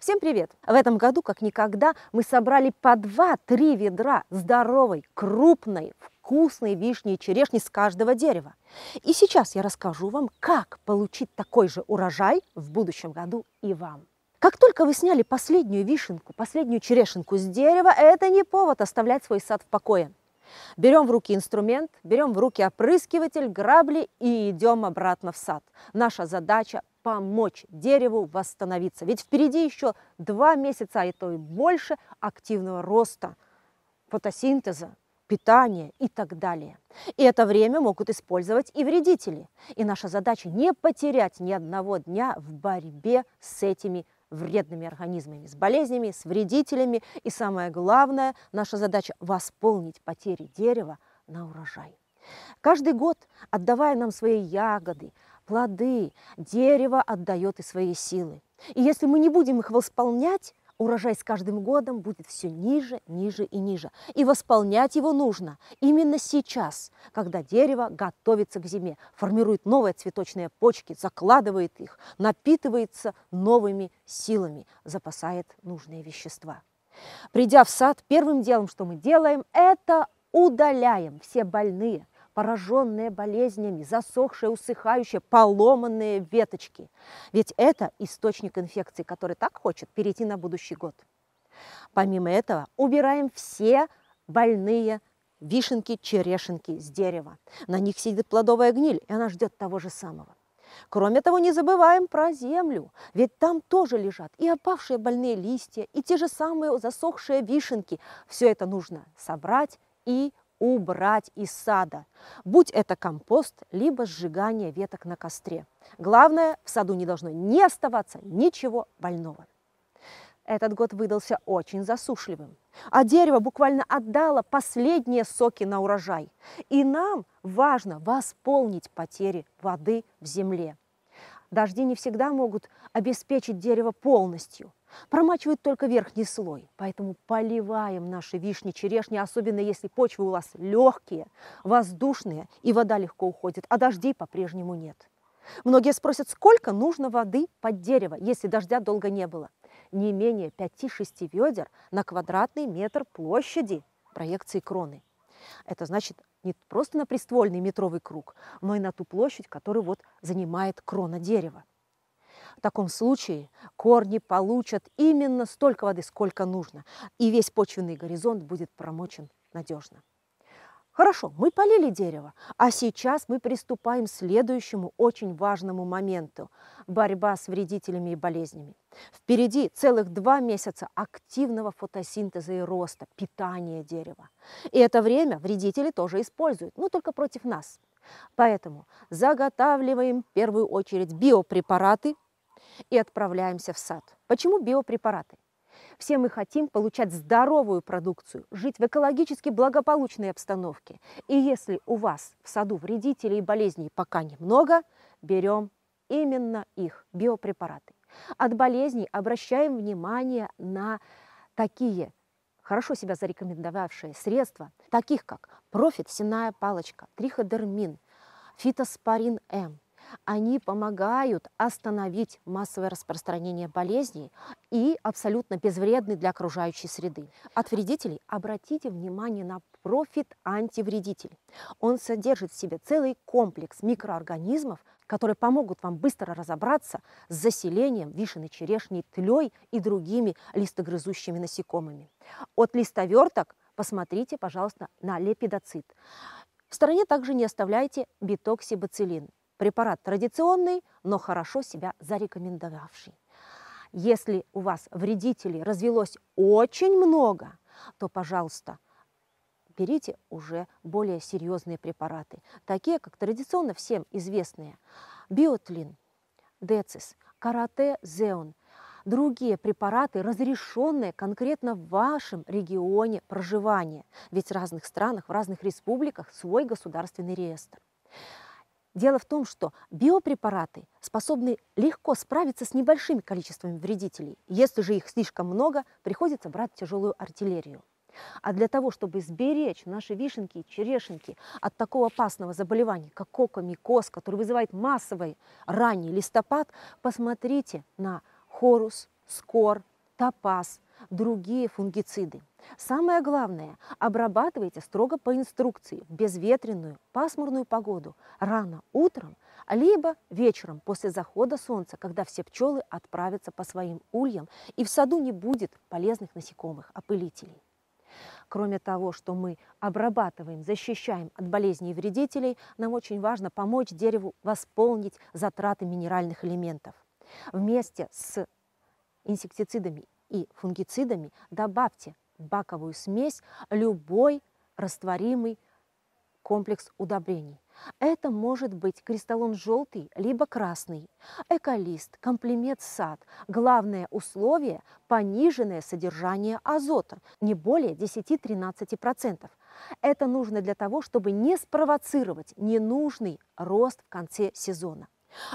Всем привет! В этом году, как никогда, мы собрали по 2-3 ведра здоровой, крупной, вкусной вишни и черешни с каждого дерева. И сейчас я расскажу вам, как получить такой же урожай в будущем году и вам. Как только вы сняли последнюю вишенку, последнюю черешенку с дерева, это не повод оставлять свой сад в покое. Берем в руки инструмент, берем в руки опрыскиватель, грабли и идем обратно в сад. Наша задача – помочь дереву восстановиться. Ведь впереди еще два месяца, а и то и больше активного роста, фотосинтеза, питания и так далее. И это время могут использовать и вредители. И наша задача – не потерять ни одного дня в борьбе с этими вредителями вредными организмами, с болезнями, с вредителями. И самое главное, наша задача – восполнить потери дерева на урожай. Каждый год, отдавая нам свои ягоды, плоды, дерево отдает и свои силы. И если мы не будем их восполнять, урожай с каждым годом будет все ниже, ниже и ниже. И восполнять его нужно именно сейчас, когда дерево готовится к зиме, формирует новые цветочные почки, закладывает их, напитывается новыми силами, запасает нужные вещества. Придя в сад, первым делом, что мы делаем, это удаляем все больные, пораженные болезнями, засохшие, усыхающие, поломанные веточки. Ведь это источник инфекции, который так хочет перейти на будущий год. Помимо этого, убираем все больные вишенки, черешенки с дерева. На них сидит плодовая гниль, и она ждет того же самого. Кроме того, не забываем про землю, ведь там тоже лежат и опавшие больные листья, и те же самые засохшие вишенки. Все это нужно собрать и убрать из сада, будь это компост, либо сжигание веток на костре. Главное, в саду не должно не оставаться ничего больного. Этот год выдался очень засушливым, а дерево буквально отдало последние соки на урожай. И нам важно восполнить потери воды в земле. Дожди не всегда могут обеспечить дерево полностью – Промачивают только верхний слой, поэтому поливаем наши вишни, черешни, особенно если почвы у вас легкие, воздушные и вода легко уходит, а дождей по-прежнему нет. Многие спросят, сколько нужно воды под дерево, если дождя долго не было. Не менее 5-6 ведер на квадратный метр площади проекции кроны. Это значит не просто на приствольный метровый круг, но и на ту площадь, которую вот занимает крона дерева. В таком случае корни получат именно столько воды, сколько нужно, и весь почвенный горизонт будет промочен надежно. Хорошо, мы полили дерево, а сейчас мы приступаем к следующему очень важному моменту – борьба с вредителями и болезнями. Впереди целых два месяца активного фотосинтеза и роста, питания дерева. И это время вредители тоже используют, но только против нас. Поэтому заготавливаем в первую очередь биопрепараты – и отправляемся в сад. Почему биопрепараты? Все мы хотим получать здоровую продукцию, жить в экологически благополучной обстановке. И если у вас в саду вредителей и болезней пока немного, берем именно их, биопрепараты. От болезней обращаем внимание на такие хорошо себя зарекомендовавшие средства, таких как профит, синая палочка, триходермин, фитоспорин М, они помогают остановить массовое распространение болезней и абсолютно безвредны для окружающей среды. От вредителей обратите внимание на профит-антивредитель. Он содержит в себе целый комплекс микроорганизмов, которые помогут вам быстро разобраться с заселением вишены, черешней тлей и другими листогрызущими насекомыми. От листоверток посмотрите, пожалуйста, на лепидоцит. В стороне также не оставляйте битоксибацилин. Препарат традиционный, но хорошо себя зарекомендовавший. Если у вас вредителей развелось очень много, то, пожалуйста, берите уже более серьезные препараты, такие как традиционно всем известные биотлин, децис, карате, зеон, другие препараты, разрешенные конкретно в вашем регионе проживания. Ведь в разных странах, в разных республиках свой государственный реестр. Дело в том, что биопрепараты способны легко справиться с небольшим количеством вредителей. Если же их слишком много, приходится брать тяжелую артиллерию. А для того, чтобы сберечь наши вишенки и черешенки от такого опасного заболевания, как кокомикоз, который вызывает массовый ранний листопад, посмотрите на хорус, скор, топаз – другие фунгициды. Самое главное, обрабатывайте строго по инструкции в безветренную, пасмурную погоду, рано утром, либо вечером после захода солнца, когда все пчелы отправятся по своим ульям и в саду не будет полезных насекомых, опылителей. А Кроме того, что мы обрабатываем, защищаем от болезней и вредителей, нам очень важно помочь дереву восполнить затраты минеральных элементов. Вместе с инсектицидами и фунгицидами добавьте в баковую смесь любой растворимый комплекс удобрений. Это может быть кристаллон желтый, либо красный, эколист, комплимент сад. Главное условие – пониженное содержание азота, не более 10-13%. Это нужно для того, чтобы не спровоцировать ненужный рост в конце сезона.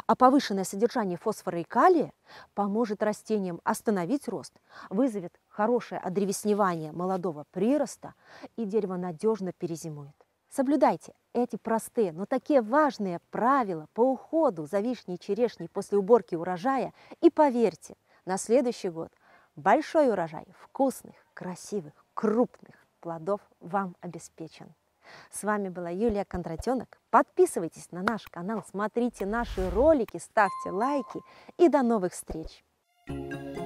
А повышенное содержание фосфора и калия поможет растениям остановить рост, вызовет хорошее одревесневание молодого прироста, и дерево надежно перезимует. Соблюдайте эти простые, но такие важные правила по уходу за вишней и черешней после уборки урожая, и поверьте, на следующий год большой урожай вкусных, красивых, крупных плодов вам обеспечен. С вами была Юлия Кондратенок. Подписывайтесь на наш канал, смотрите наши ролики, ставьте лайки и до новых встреч! Thank you.